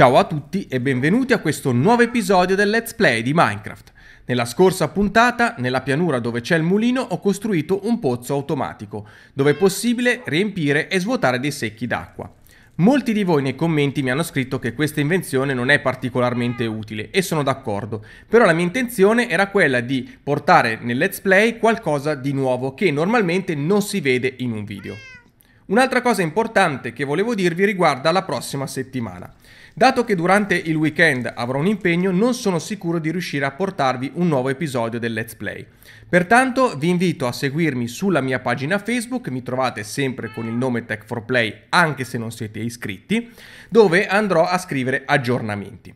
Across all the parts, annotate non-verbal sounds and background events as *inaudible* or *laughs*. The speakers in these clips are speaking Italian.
Ciao a tutti e benvenuti a questo nuovo episodio del Let's Play di Minecraft. Nella scorsa puntata, nella pianura dove c'è il mulino, ho costruito un pozzo automatico, dove è possibile riempire e svuotare dei secchi d'acqua. Molti di voi nei commenti mi hanno scritto che questa invenzione non è particolarmente utile e sono d'accordo, però la mia intenzione era quella di portare nel let's play qualcosa di nuovo che normalmente non si vede in un video. Un'altra cosa importante che volevo dirvi riguarda la prossima settimana. Dato che durante il weekend avrò un impegno, non sono sicuro di riuscire a portarvi un nuovo episodio del Let's Play. Pertanto vi invito a seguirmi sulla mia pagina Facebook, mi trovate sempre con il nome Tech4Play anche se non siete iscritti, dove andrò a scrivere aggiornamenti.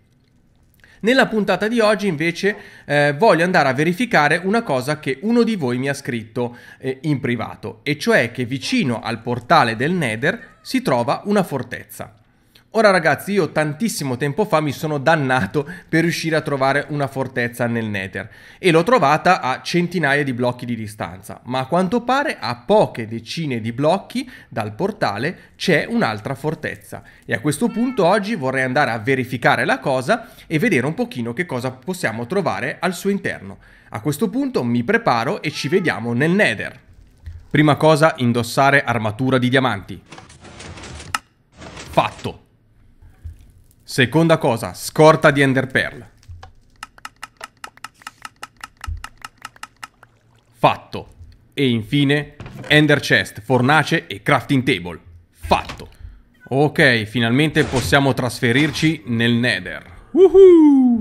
Nella puntata di oggi invece eh, voglio andare a verificare una cosa che uno di voi mi ha scritto eh, in privato, e cioè che vicino al portale del Nether si trova una fortezza. Ora ragazzi, io tantissimo tempo fa mi sono dannato per riuscire a trovare una fortezza nel Nether e l'ho trovata a centinaia di blocchi di distanza, ma a quanto pare a poche decine di blocchi dal portale c'è un'altra fortezza e a questo punto oggi vorrei andare a verificare la cosa e vedere un pochino che cosa possiamo trovare al suo interno. A questo punto mi preparo e ci vediamo nel Nether. Prima cosa indossare armatura di diamanti. Fatto! Seconda cosa, scorta di Ender Pearl. Fatto. E infine, Ender Chest, fornace e crafting table. Fatto. Ok, finalmente possiamo trasferirci nel Nether. Woohoo!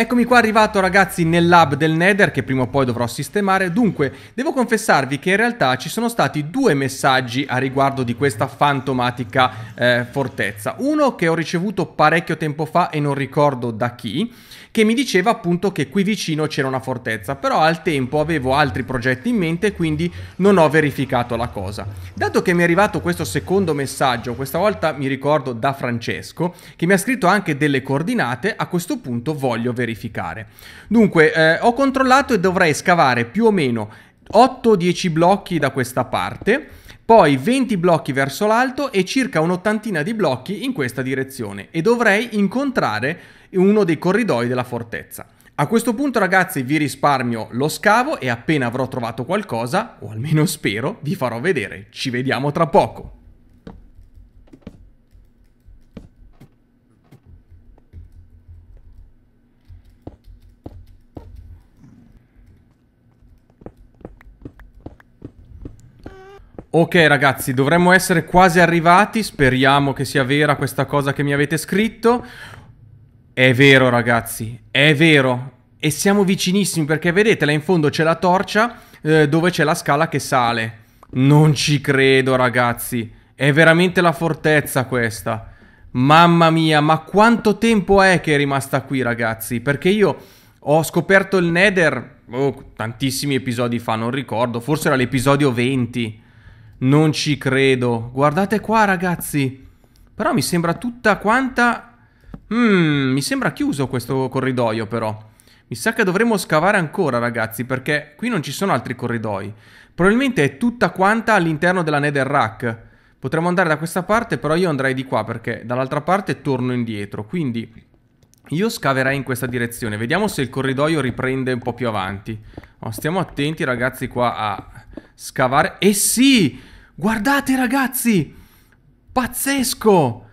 Eccomi qua arrivato ragazzi nel lab del Nether che prima o poi dovrò sistemare, dunque devo confessarvi che in realtà ci sono stati due messaggi a riguardo di questa fantomatica eh, fortezza, uno che ho ricevuto parecchio tempo fa e non ricordo da chi, che mi diceva appunto che qui vicino c'era una fortezza, però al tempo avevo altri progetti in mente quindi non ho verificato la cosa. Dato che mi è arrivato questo secondo messaggio, questa volta mi ricordo da Francesco, che mi ha scritto anche delle coordinate, a questo punto voglio verificare verificare. Dunque, eh, ho controllato e dovrei scavare più o meno 8-10 blocchi da questa parte, poi 20 blocchi verso l'alto e circa un'ottantina di blocchi in questa direzione e dovrei incontrare uno dei corridoi della fortezza. A questo punto ragazzi vi risparmio lo scavo e appena avrò trovato qualcosa, o almeno spero, vi farò vedere. Ci vediamo tra poco. Ok ragazzi, dovremmo essere quasi arrivati, speriamo che sia vera questa cosa che mi avete scritto. È vero ragazzi, è vero. E siamo vicinissimi perché vedete là in fondo c'è la torcia eh, dove c'è la scala che sale. Non ci credo ragazzi, è veramente la fortezza questa. Mamma mia, ma quanto tempo è che è rimasta qui ragazzi? Perché io ho scoperto il Nether oh, tantissimi episodi fa, non ricordo, forse era l'episodio 20. Non ci credo. Guardate qua, ragazzi. Però mi sembra tutta quanta... Mmm, mi sembra chiuso questo corridoio, però. Mi sa che dovremmo scavare ancora, ragazzi, perché qui non ci sono altri corridoi. Probabilmente è tutta quanta all'interno della Netherrack. Potremmo andare da questa parte, però io andrei di qua, perché dall'altra parte torno indietro. Quindi... Io scaverei in questa direzione, vediamo se il corridoio riprende un po' più avanti. Oh, stiamo attenti ragazzi qua a scavare. E eh sì! Guardate ragazzi! Pazzesco!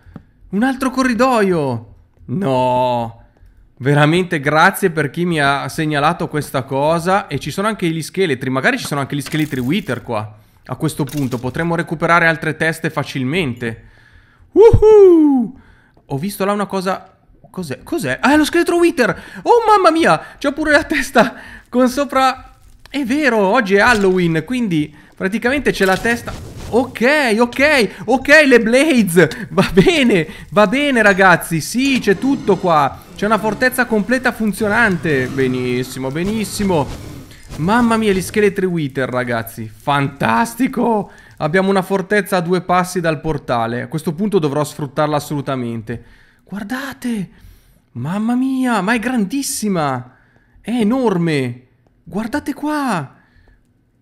Un altro corridoio! No! Veramente grazie per chi mi ha segnalato questa cosa. E ci sono anche gli scheletri. Magari ci sono anche gli scheletri Wither qua. A questo punto potremmo recuperare altre teste facilmente. Woohoo! Uhuh! Ho visto là una cosa... Cos'è? Cos'è? Ah, è lo scheletro Wither! Oh mamma mia! C'ho pure la testa con sopra... È vero, oggi è Halloween, quindi praticamente c'è la testa... Ok, ok, ok, le blades Va bene, va bene ragazzi Sì, c'è tutto qua C'è una fortezza completa funzionante Benissimo, benissimo Mamma mia, gli scheletri Wither, ragazzi Fantastico Abbiamo una fortezza a due passi dal portale A questo punto dovrò sfruttarla assolutamente Guardate Mamma mia, ma è grandissima È enorme Guardate qua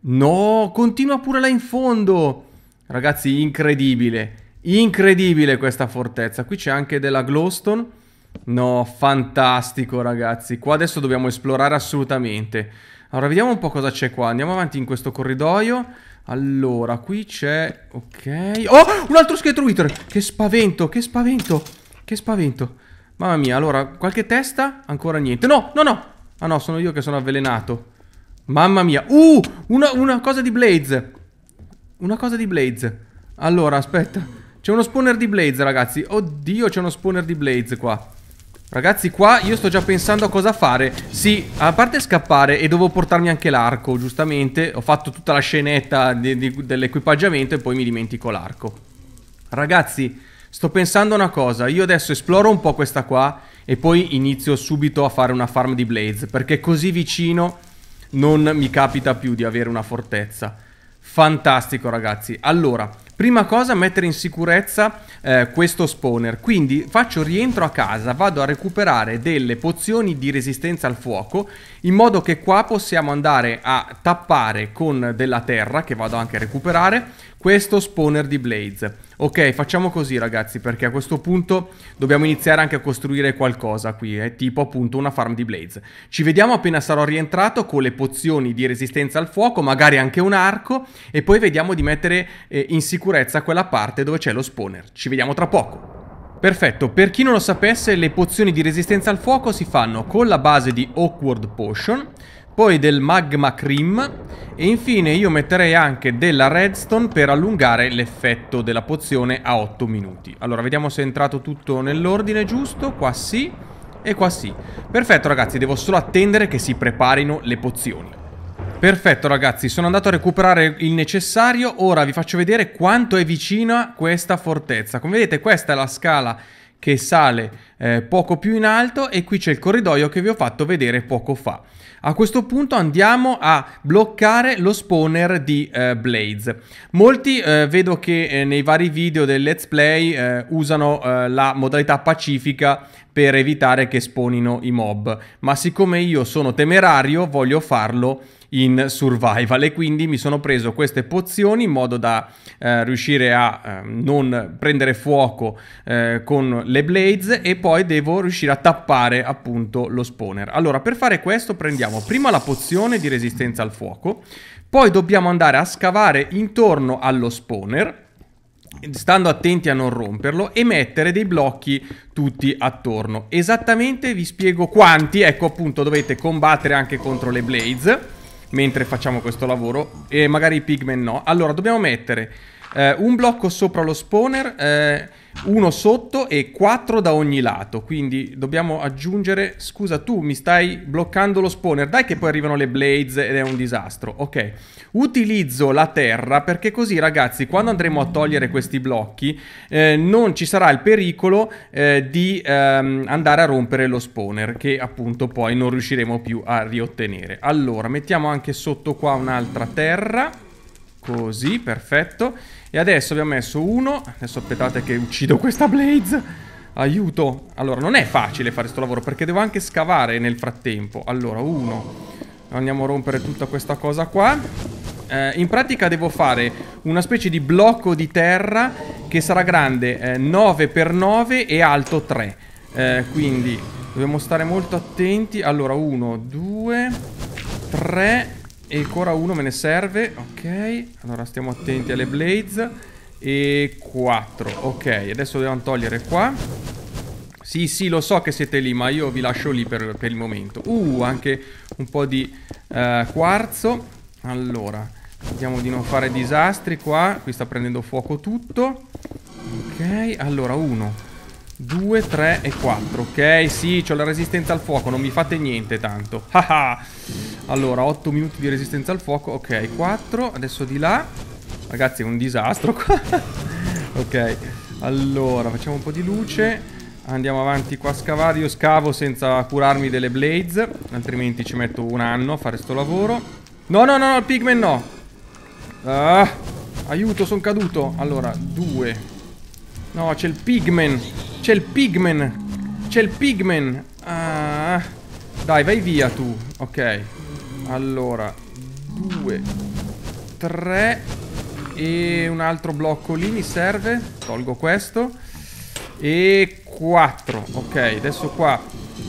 No, continua pure là in fondo Ragazzi, incredibile. Incredibile questa fortezza. Qui c'è anche della glowstone. No, fantastico ragazzi. Qua adesso dobbiamo esplorare assolutamente. Allora, vediamo un po' cosa c'è qua. Andiamo avanti in questo corridoio. Allora, qui c'è... Ok... Oh! Un altro scheletro wither! Che spavento, che spavento! Che spavento! Mamma mia, allora, qualche testa? Ancora niente. No, no, no! Ah no, sono io che sono avvelenato. Mamma mia. Uh! Una, una cosa di Blaze. Una cosa di Blaze. Allora, aspetta. C'è uno spawner di Blaze, ragazzi. Oddio, c'è uno spawner di Blaze qua. Ragazzi, qua io sto già pensando a cosa fare. Sì, a parte scappare e devo portarmi anche l'arco, giustamente. Ho fatto tutta la scenetta dell'equipaggiamento e poi mi dimentico l'arco. Ragazzi, sto pensando a una cosa. Io adesso esploro un po' questa qua e poi inizio subito a fare una farm di Blaze. Perché così vicino non mi capita più di avere una fortezza. Fantastico ragazzi. Allora, prima cosa mettere in sicurezza eh, questo spawner. Quindi faccio rientro a casa, vado a recuperare delle pozioni di resistenza al fuoco in modo che qua possiamo andare a tappare con della terra, che vado anche a recuperare, questo spawner di Blaze. Ok, facciamo così ragazzi, perché a questo punto dobbiamo iniziare anche a costruire qualcosa qui, eh, tipo appunto una farm di Blaze. Ci vediamo appena sarò rientrato con le pozioni di resistenza al fuoco, magari anche un arco, e poi vediamo di mettere eh, in sicurezza quella parte dove c'è lo spawner. Ci vediamo tra poco. Perfetto, per chi non lo sapesse, le pozioni di resistenza al fuoco si fanno con la base di Awkward Potion, poi del magma cream e infine io metterei anche della redstone per allungare l'effetto della pozione a 8 minuti. Allora, vediamo se è entrato tutto nell'ordine giusto, qua sì e qua sì. Perfetto ragazzi, devo solo attendere che si preparino le pozioni. Perfetto ragazzi, sono andato a recuperare il necessario, ora vi faccio vedere quanto è vicina questa fortezza. Come vedete questa è la scala che sale eh, poco più in alto e qui c'è il corridoio che vi ho fatto vedere poco fa. A questo punto andiamo a bloccare lo spawner di eh, Blades. Molti eh, vedo che eh, nei vari video del Let's Play eh, usano eh, la modalità pacifica per evitare che spawnino i mob, ma siccome io sono temerario voglio farlo in survival e quindi mi sono preso queste pozioni in modo da riuscire a non prendere fuoco con le Blades e poi poi devo riuscire a tappare appunto lo spawner. Allora, per fare questo prendiamo prima la pozione di resistenza al fuoco, poi dobbiamo andare a scavare intorno allo spawner stando attenti a non romperlo e mettere dei blocchi tutti attorno esattamente vi spiego quanti ecco appunto dovete combattere anche contro le blades mentre facciamo questo lavoro e magari i pigmen no allora dobbiamo mettere eh, un blocco sopra lo spawner, eh, uno sotto e quattro da ogni lato. Quindi dobbiamo aggiungere... Scusa, tu mi stai bloccando lo spawner. Dai che poi arrivano le blades ed è un disastro. Ok. Utilizzo la terra perché così, ragazzi, quando andremo a togliere questi blocchi, eh, non ci sarà il pericolo eh, di ehm, andare a rompere lo spawner, che appunto poi non riusciremo più a riottenere. Allora, mettiamo anche sotto qua un'altra terra Così, perfetto. E adesso abbiamo messo uno. Adesso aspettate che uccido questa Blaze. Aiuto. Allora, non è facile fare questo lavoro perché devo anche scavare nel frattempo. Allora, uno. Andiamo a rompere tutta questa cosa qua. Eh, in pratica devo fare una specie di blocco di terra che sarà grande eh, 9x9 e alto 3. Eh, quindi dobbiamo stare molto attenti. Allora, 1, 2, 3, e ancora uno me ne serve. Ok. Allora stiamo attenti alle blades. E 4. Ok, adesso dobbiamo togliere qua. Sì, sì, lo so che siete lì, ma io vi lascio lì per, per il momento. Uh, anche un po' di eh, quarzo. Allora, vediamo di non fare disastri qua. Qui sta prendendo fuoco tutto. Ok, allora uno. 2, 3 e 4 Ok, sì, ho la resistenza al fuoco Non mi fate niente tanto *laughs* ah, ah. Allora, 8 minuti di resistenza al fuoco Ok, 4, adesso di là Ragazzi, è un disastro qua *laughs* Ok, allora Facciamo un po' di luce Andiamo avanti qua a scavare Io scavo senza curarmi delle blades Altrimenti ci metto un anno a fare sto lavoro No, no, no, no, il pigman no ah, Aiuto, sono caduto Allora, 2 No, c'è il pigman. C'è il pigman. C'è il pigman. Ah. Dai, vai via tu. Ok. Allora. Due. Tre. E un altro blocco lì mi serve. Tolgo questo. E quattro. Ok, adesso qua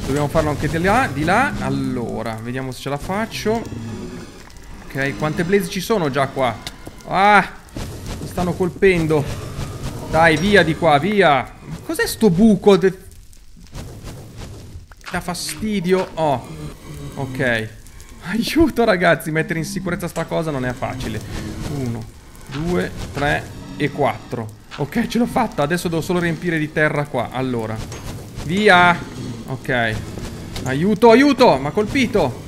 dobbiamo farlo anche di là. Di là. Allora, vediamo se ce la faccio. Ok, quante blaze ci sono già qua? Ah, mi stanno colpendo. Dai, via di qua, via. Cos'è sto buco? De... Da fastidio. Oh. Ok. *laughs* Aiuto, ragazzi. Mettere in sicurezza sta cosa non è facile. Uno, due, tre e quattro. Ok, ce l'ho fatta. Adesso devo solo riempire di terra qua. Allora. Via. Ok. Aiuto, aiuto. Ma colpito.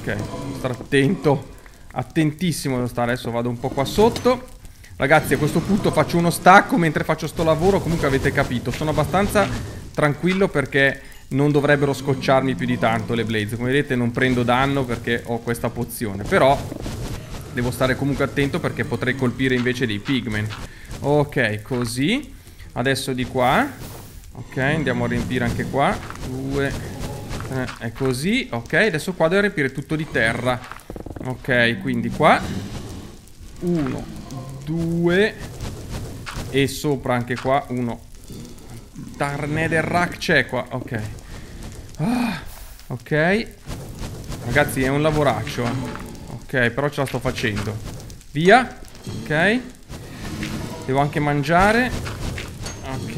Ok. Stare attento. Attentissimo devo stare. Adesso vado un po' qua sotto. Ragazzi a questo punto faccio uno stacco mentre faccio sto lavoro Comunque avete capito Sono abbastanza tranquillo perché non dovrebbero scocciarmi più di tanto le blades Come vedete non prendo danno perché ho questa pozione Però devo stare comunque attento perché potrei colpire invece dei pigmen Ok così Adesso di qua Ok andiamo a riempire anche qua Due Tre È così Ok adesso qua devo riempire tutto di terra Ok quindi qua Uno due e sopra anche qua uno. Tarne del rack c'è qua, ok. Ah, ok. Ragazzi, è un lavoraccio. Eh. Ok, però ce la sto facendo. Via. Ok. Devo anche mangiare. Ok.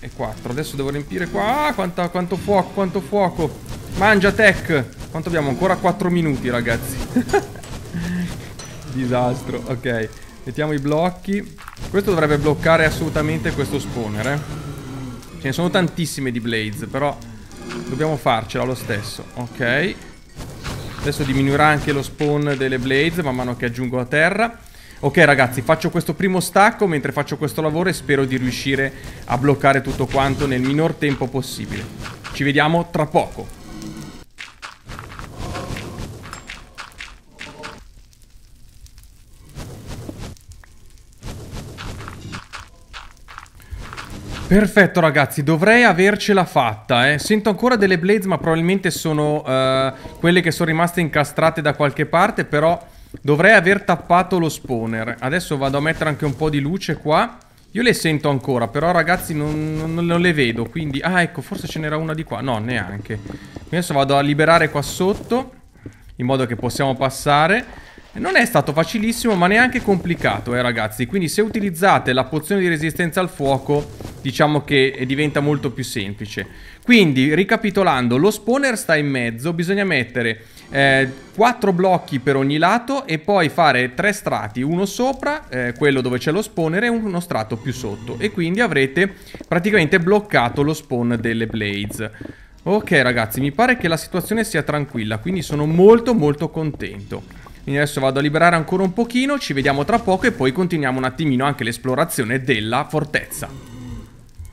E quattro Adesso devo riempire qua. Ah, quanta, quanto fuoco, quanto fuoco. Mangia, tech. Quanto abbiamo? Ancora 4 minuti, ragazzi. *laughs* Disastro. Ok. Mettiamo i blocchi. Questo dovrebbe bloccare assolutamente questo spawner, eh. Ce ne sono tantissime di blaze, però dobbiamo farcela lo stesso. Ok. Adesso diminuirà anche lo spawn delle blaze man mano che aggiungo a terra. Ok ragazzi, faccio questo primo stacco mentre faccio questo lavoro e spero di riuscire a bloccare tutto quanto nel minor tempo possibile. Ci vediamo tra poco. Perfetto ragazzi, dovrei avercela fatta eh. Sento ancora delle blades ma probabilmente sono uh, quelle che sono rimaste incastrate da qualche parte Però dovrei aver tappato lo spawner Adesso vado a mettere anche un po' di luce qua Io le sento ancora però ragazzi non, non, non le vedo Quindi, ah ecco forse ce n'era una di qua No neanche Adesso vado a liberare qua sotto In modo che possiamo passare non è stato facilissimo ma neanche complicato eh ragazzi Quindi se utilizzate la pozione di resistenza al fuoco Diciamo che eh, diventa molto più semplice Quindi ricapitolando Lo spawner sta in mezzo Bisogna mettere eh, 4 blocchi per ogni lato E poi fare 3 strati Uno sopra, eh, quello dove c'è lo spawner E uno strato più sotto E quindi avrete praticamente bloccato lo spawn delle blaze Ok ragazzi mi pare che la situazione sia tranquilla Quindi sono molto molto contento quindi adesso vado a liberare ancora un pochino, ci vediamo tra poco e poi continuiamo un attimino anche l'esplorazione della fortezza.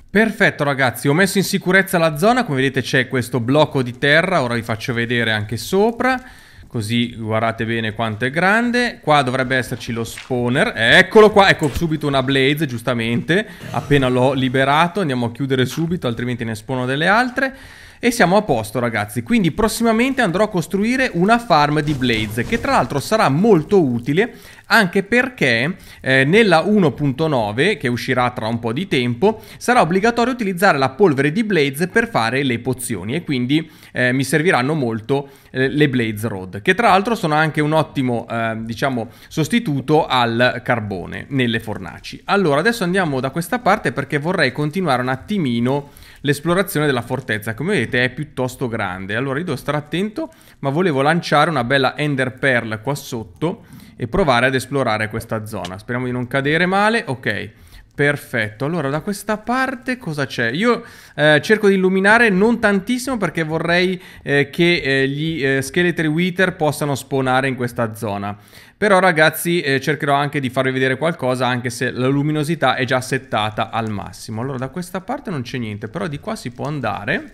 Perfetto ragazzi, ho messo in sicurezza la zona, come vedete c'è questo blocco di terra, ora vi faccio vedere anche sopra, così guardate bene quanto è grande. Qua dovrebbe esserci lo spawner, eccolo qua, ecco subito una blaze giustamente, appena l'ho liberato, andiamo a chiudere subito altrimenti ne spawnano delle altre. E siamo a posto ragazzi, quindi prossimamente andrò a costruire una farm di Blaze che tra l'altro sarà molto utile anche perché eh, nella 1.9 che uscirà tra un po' di tempo sarà obbligatorio utilizzare la polvere di Blaze per fare le pozioni e quindi eh, mi serviranno molto eh, le Blaze Road che tra l'altro sono anche un ottimo eh, diciamo sostituto al carbone nelle fornaci. Allora adesso andiamo da questa parte perché vorrei continuare un attimino l'esplorazione della fortezza. Come vedete è piuttosto grande, allora io devo stare attento, ma volevo lanciare una bella Ender Pearl qua sotto e provare ad esplorare questa zona. Speriamo di non cadere male, ok. Perfetto, allora da questa parte cosa c'è? Io eh, cerco di illuminare non tantissimo perché vorrei eh, che eh, gli eh, scheletri wither possano spawnare in questa zona. Però ragazzi eh, cercherò anche di farvi vedere qualcosa anche se la luminosità è già settata al massimo. Allora da questa parte non c'è niente, però di qua si può andare.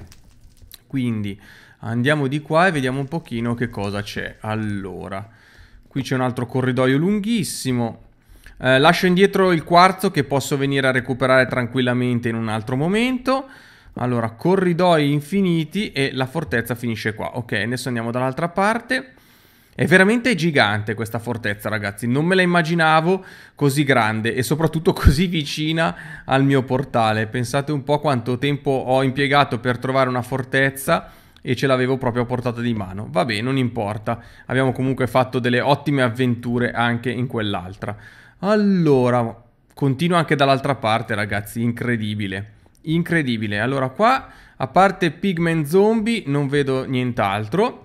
Quindi andiamo di qua e vediamo un pochino che cosa c'è. Allora, qui c'è un altro corridoio lunghissimo. Eh, lascio indietro il quarzo che posso venire a recuperare tranquillamente in un altro momento. Allora, corridoi infiniti e la fortezza finisce qua. Ok, adesso andiamo dall'altra parte. È veramente gigante questa fortezza, ragazzi. Non me la immaginavo così grande e soprattutto così vicina al mio portale. Pensate un po' quanto tempo ho impiegato per trovare una fortezza e ce l'avevo proprio a portata di mano. Vabbè, non importa. Abbiamo comunque fatto delle ottime avventure anche in quell'altra. Allora, continuo anche dall'altra parte, ragazzi. Incredibile. Incredibile. Allora, qua, a parte Pigment Zombie, non vedo nient'altro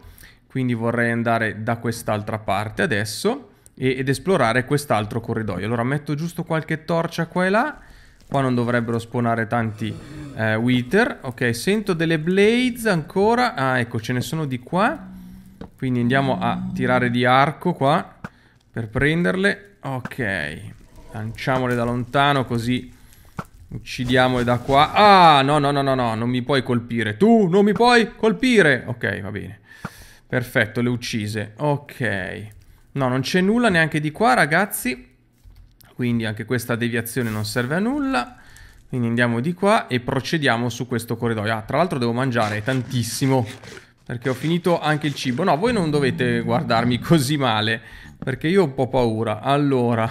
quindi vorrei andare da quest'altra parte adesso ed esplorare quest'altro corridoio. Allora metto giusto qualche torcia qua e là, qua non dovrebbero spawnare tanti eh, wither, ok sento delle blades ancora, ah ecco ce ne sono di qua, quindi andiamo a tirare di arco qua per prenderle, ok lanciamole da lontano così uccidiamole da qua, ah no no no no no non mi puoi colpire, tu non mi puoi colpire, ok va bene. Perfetto, le uccise. Ok. No, non c'è nulla neanche di qua, ragazzi. Quindi anche questa deviazione non serve a nulla. Quindi andiamo di qua e procediamo su questo corridoio. Ah, tra l'altro devo mangiare tantissimo. Perché ho finito anche il cibo. No, voi non dovete guardarmi così male. Perché io ho un po' paura. Allora...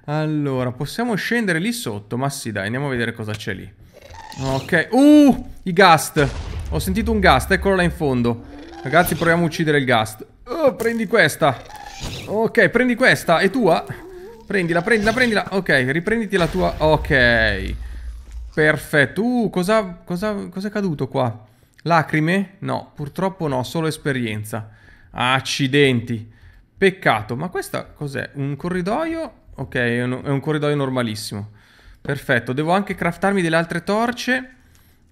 *laughs* allora, possiamo scendere lì sotto? Ma sì, dai, andiamo a vedere cosa c'è lì. Ok. Uh! I gast! Ho sentito un gast, eccolo là in fondo. Ragazzi, proviamo a uccidere il ghast. Oh, prendi questa. Ok, prendi questa. È tua? Prendila, prendila, prendila. Ok, riprenditi la tua. Ok. Perfetto. Uh, cosa, cosa, cosa è caduto qua? Lacrime? No, purtroppo no, solo esperienza. Accidenti. Peccato. Ma questa cos'è? Un corridoio? Ok, è un, è un corridoio normalissimo. Perfetto. Devo anche craftarmi delle altre torce.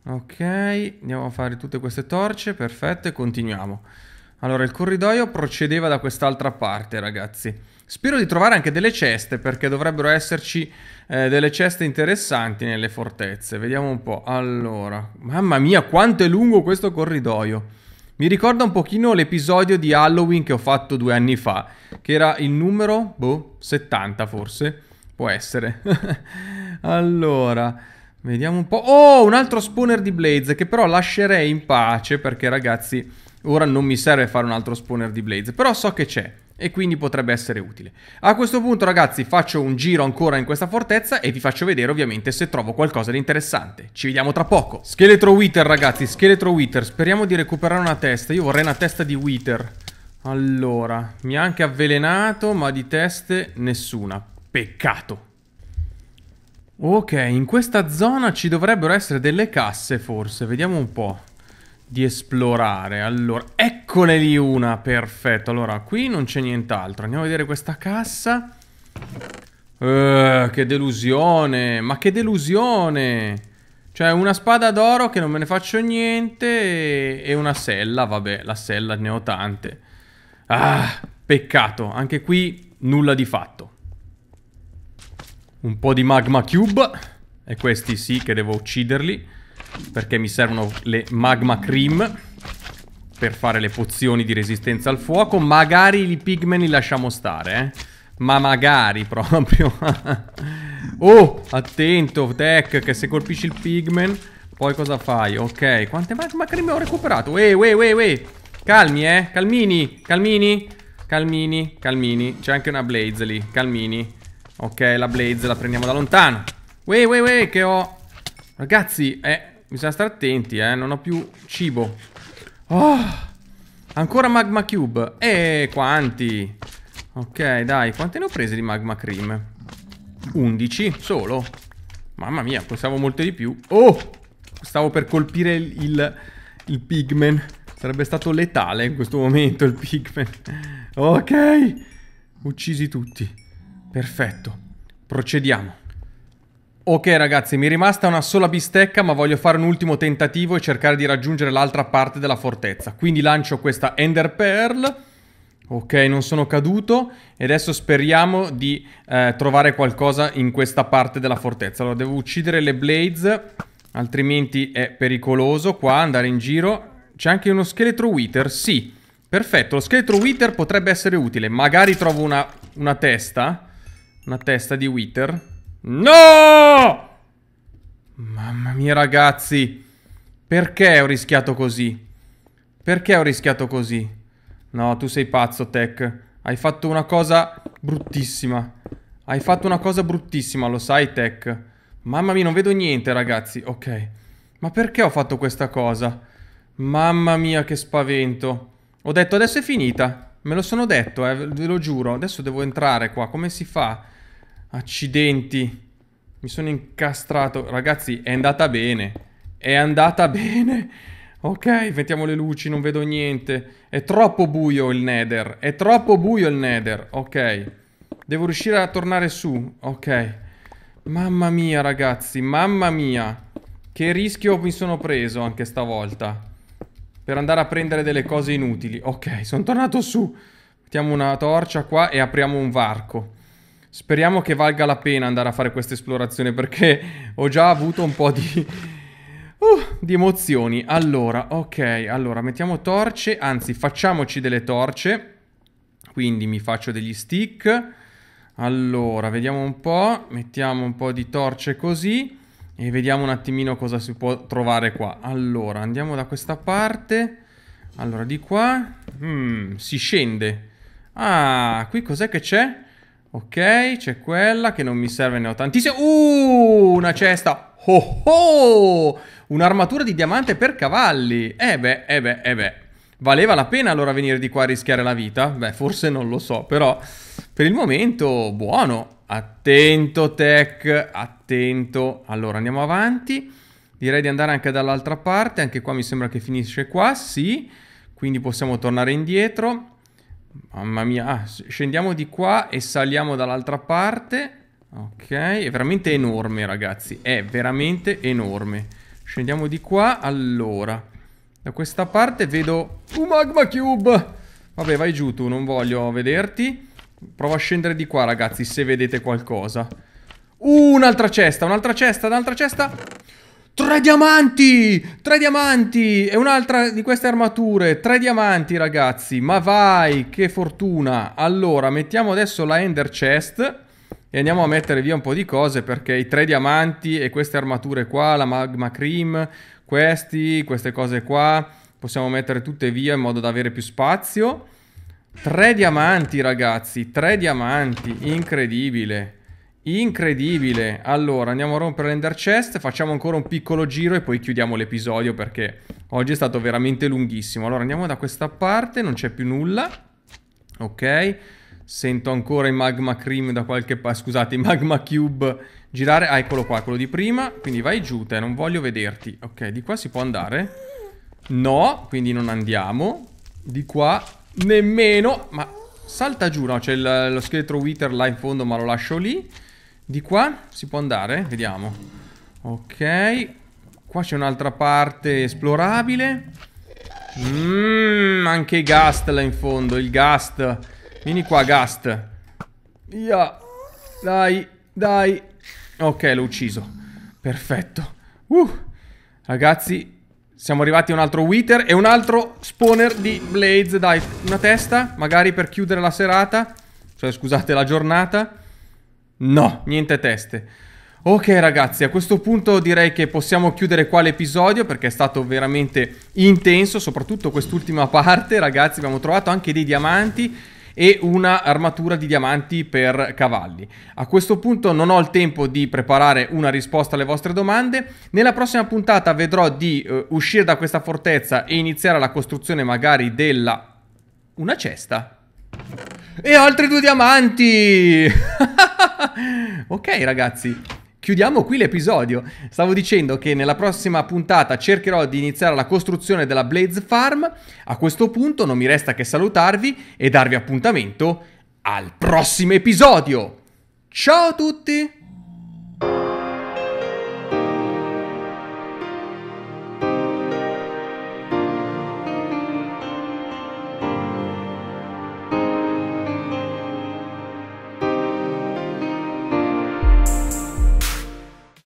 Ok, andiamo a fare tutte queste torce, perfetto, e continuiamo. Allora, il corridoio procedeva da quest'altra parte, ragazzi. Spero di trovare anche delle ceste, perché dovrebbero esserci eh, delle ceste interessanti nelle fortezze. Vediamo un po'. Allora, mamma mia, quanto è lungo questo corridoio. Mi ricorda un pochino l'episodio di Halloween che ho fatto due anni fa, che era il numero, boh, 70 forse. Può essere. *laughs* allora... Vediamo un po'. Oh, un altro spawner di Blaze che però lascerei in pace perché ragazzi ora non mi serve fare un altro spawner di Blaze. Però so che c'è e quindi potrebbe essere utile. A questo punto ragazzi faccio un giro ancora in questa fortezza e vi faccio vedere ovviamente se trovo qualcosa di interessante. Ci vediamo tra poco. Scheletro Wither ragazzi, scheletro Wither. Speriamo di recuperare una testa. Io vorrei una testa di Wither. Allora, mi ha anche avvelenato ma di teste nessuna. Peccato. Ok, in questa zona ci dovrebbero essere delle casse forse, vediamo un po' di esplorare. Allora, eccole lì una, perfetto. Allora, qui non c'è nient'altro, andiamo a vedere questa cassa. Uh, che delusione, ma che delusione! Cioè, una spada d'oro che non me ne faccio niente e una sella, vabbè, la sella ne ho tante. Ah, peccato, anche qui nulla di fatto un po' di magma cube. E questi sì che devo ucciderli. Perché mi servono le magma cream. Per fare le pozioni di resistenza al fuoco. Magari i pigmen li lasciamo stare, eh. Ma magari *laughs* proprio. oh, attento, Tech, che se colpisci il pigmen... Poi cosa fai? Ok, quante magma cream ho recuperato? Uè, uè, uè, uè. Calmi, eh. Calmini, calmini, calmini, calmini. C'è anche una blaze lì. Calmini. Ok, la Blaze la prendiamo da lontano. Wey, wey, wey, che ho... Ragazzi, eh, bisogna stare attenti, eh. Non ho più cibo. Oh, ancora Magma Cube. Eh, quanti. Ok, dai, quante ne ho prese di Magma Cream? 11 solo. Mamma mia, pensavo molte di più. Oh, stavo per colpire il, il, il pigman. Sarebbe stato letale in questo momento il pigman. *laughs* Ok, uccisi tutti. Perfetto, procediamo. Ok ragazzi, mi è rimasta una sola bistecca ma voglio fare un ultimo tentativo e cercare di raggiungere l'altra parte della fortezza. Quindi lancio questa Ender Pearl. Ok, non sono caduto e adesso speriamo di eh, trovare qualcosa in questa parte della fortezza. Allora, devo uccidere le Blades, altrimenti è pericoloso qua andare in giro. C'è anche uno scheletro Wither, sì. Perfetto, lo scheletro Wither potrebbe essere utile. Magari trovo una, una testa... Una testa di Wither. No! Mamma mia ragazzi. Perché ho rischiato così? Perché ho rischiato così? No, tu sei pazzo, Tech. Hai fatto una cosa bruttissima. Hai fatto una cosa bruttissima, lo sai, Tech. Mamma mia, non vedo niente, ragazzi. Ok. Ma perché ho fatto questa cosa? Mamma mia, che spavento. Ho detto, adesso è finita. Me lo sono detto, eh, ve lo giuro. Adesso devo entrare qua. Come si fa? Accidenti. Mi sono incastrato. Ragazzi, è andata bene. È andata bene. Ok, mettiamo le luci, non vedo niente. È troppo buio il nether. È troppo buio il nether. Ok. Devo riuscire a tornare su. Ok. Mamma mia, ragazzi. Mamma mia. Che rischio mi sono preso anche stavolta. Per andare a prendere delle cose inutili. Ok, sono tornato su. Mettiamo una torcia qua e apriamo un varco. Speriamo che valga la pena andare a fare questa esplorazione perché ho già avuto un po' di... Uh, di emozioni. Allora, ok, allora mettiamo torce, anzi facciamoci delle torce. Quindi mi faccio degli stick. Allora, vediamo un po', mettiamo un po' di torce così e vediamo un attimino cosa si può trovare qua. Allora, andiamo da questa parte. Allora, di qua. Mmm, si scende. Ah, qui cos'è che c'è? Ok, c'è quella che non mi serve, ne ho tantissime. Uh, una cesta. Oh, oh, un'armatura di diamante per cavalli. Eh beh, eh beh, eh beh. Valeva la pena allora venire di qua a rischiare la vita? Beh, forse non lo so, però per il momento buono. Attento Tech, attento. Allora, andiamo avanti. Direi di andare anche dall'altra parte, anche qua mi sembra che finisce qua, sì. Quindi possiamo tornare indietro. Mamma mia, ah, scendiamo di qua e saliamo dall'altra parte. Ok, è veramente enorme ragazzi, è veramente enorme. Scendiamo di qua, allora. Da questa parte vedo un magma cube. Vabbè, vai giù tu, non voglio vederti. Provo a scendere di qua ragazzi, se vedete qualcosa. Uh, un'altra cesta, un'altra cesta, un'altra cesta. Tre diamanti! Tre diamanti! E un'altra di queste armature. Tre diamanti, ragazzi. Ma vai, che fortuna. Allora, mettiamo adesso la Ender Chest. E andiamo a mettere via un po' di cose perché i tre diamanti e queste armature qua, la magma cream, questi, queste cose qua, possiamo mettere tutte via in modo da avere più spazio. Tre diamanti, ragazzi. Tre diamanti. Incredibile. Incredibile. Allora, andiamo a rompere l'ender chest, facciamo ancora un piccolo giro e poi chiudiamo l'episodio perché oggi è stato veramente lunghissimo. Allora, andiamo da questa parte, non c'è più nulla. Ok. Sento ancora i magma cream da qualche parte, scusate, i magma cube girare. Ah, eccolo qua, quello di prima. Quindi vai giù, te, non voglio vederti. Ok, di qua si può andare? No, quindi non andiamo. Di qua nemmeno, ma salta giù, no? C'è lo scheletro Wither là in fondo, ma lo lascio lì. Di qua si può andare? Vediamo. Ok. Qua c'è un'altra parte esplorabile. Mmm, anche i Gast là in fondo. Il Gast. Vieni qua, Gast. Via. Dai, dai. Ok, l'ho ucciso. Perfetto. Uh. Ragazzi, siamo arrivati a un altro Wither e un altro spawner di Blades. Dai, una testa, magari per chiudere la serata. Cioè, scusate, la giornata. No, niente teste. Ok ragazzi, a questo punto direi che possiamo chiudere qua l'episodio perché è stato veramente intenso, soprattutto quest'ultima parte, ragazzi, abbiamo trovato anche dei diamanti e una armatura di diamanti per cavalli. A questo punto non ho il tempo di preparare una risposta alle vostre domande. Nella prossima puntata vedrò di eh, uscire da questa fortezza e iniziare la costruzione magari della... una cesta. E altri due diamanti! *laughs* *laughs* ok ragazzi, chiudiamo qui l'episodio. Stavo dicendo che nella prossima puntata cercherò di iniziare la costruzione della Blaze Farm. A questo punto non mi resta che salutarvi e darvi appuntamento al prossimo episodio. Ciao a tutti!